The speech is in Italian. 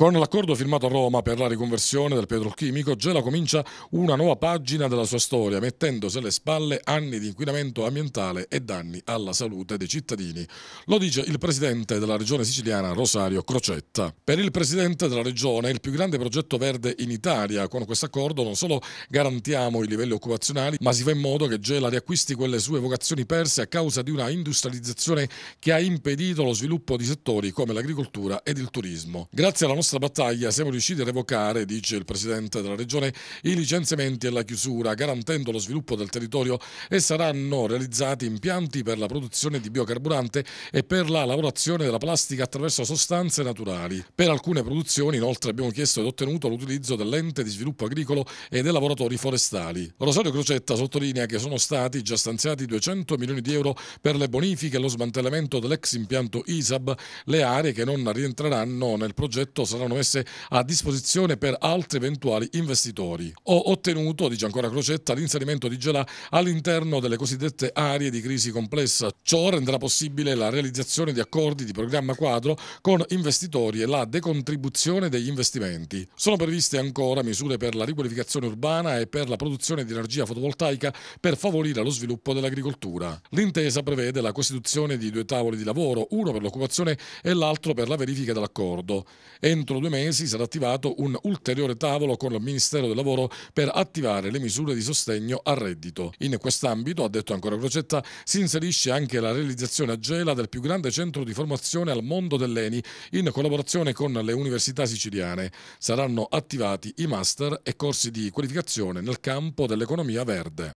Con l'accordo firmato a Roma per la riconversione del petrolchimico, Gela comincia una nuova pagina della sua storia, mettendosi alle spalle anni di inquinamento ambientale e danni alla salute dei cittadini. Lo dice il presidente della regione siciliana Rosario Crocetta. Per il presidente della regione il più grande progetto verde in Italia. Con questo accordo non solo garantiamo i livelli occupazionali, ma si fa in modo che Gela riacquisti quelle sue vocazioni perse a causa di una industrializzazione che ha impedito lo sviluppo di settori come l'agricoltura ed il turismo. Grazie alla nostra nostra battaglia siamo riusciti a revocare, dice il Presidente della Regione, i licenziamenti e la chiusura, garantendo lo sviluppo del territorio e saranno realizzati impianti per la produzione di biocarburante e per la lavorazione della plastica attraverso sostanze naturali. Per alcune produzioni inoltre abbiamo chiesto ed ottenuto l'utilizzo dell'ente di sviluppo agricolo e dei lavoratori forestali. Rosario Crocetta sottolinea che sono stati già stanziati 200 milioni di euro per le bonifiche e lo smantellamento dell'ex impianto ISAB, le aree che non rientreranno nel progetto saranno saranno messe a disposizione per altri eventuali investitori. Ho ottenuto, dice ancora Crocetta, l'inserimento di Gelà all'interno delle cosiddette aree di crisi complessa. Ciò renderà possibile la realizzazione di accordi di programma quadro con investitori e la decontribuzione degli investimenti. Sono previste ancora misure per la riqualificazione urbana e per la produzione di energia fotovoltaica per favorire lo sviluppo dell'agricoltura. L'intesa prevede la costituzione di due tavoli di lavoro, uno per l'occupazione e l'altro per la verifica dell'accordo. Entro entro due mesi sarà attivato un ulteriore tavolo con il Ministero del Lavoro per attivare le misure di sostegno al reddito. In quest'ambito, ha detto ancora Crocetta, si inserisce anche la realizzazione a Gela del più grande centro di formazione al mondo dell'ENI in collaborazione con le università siciliane. Saranno attivati i master e corsi di qualificazione nel campo dell'economia verde.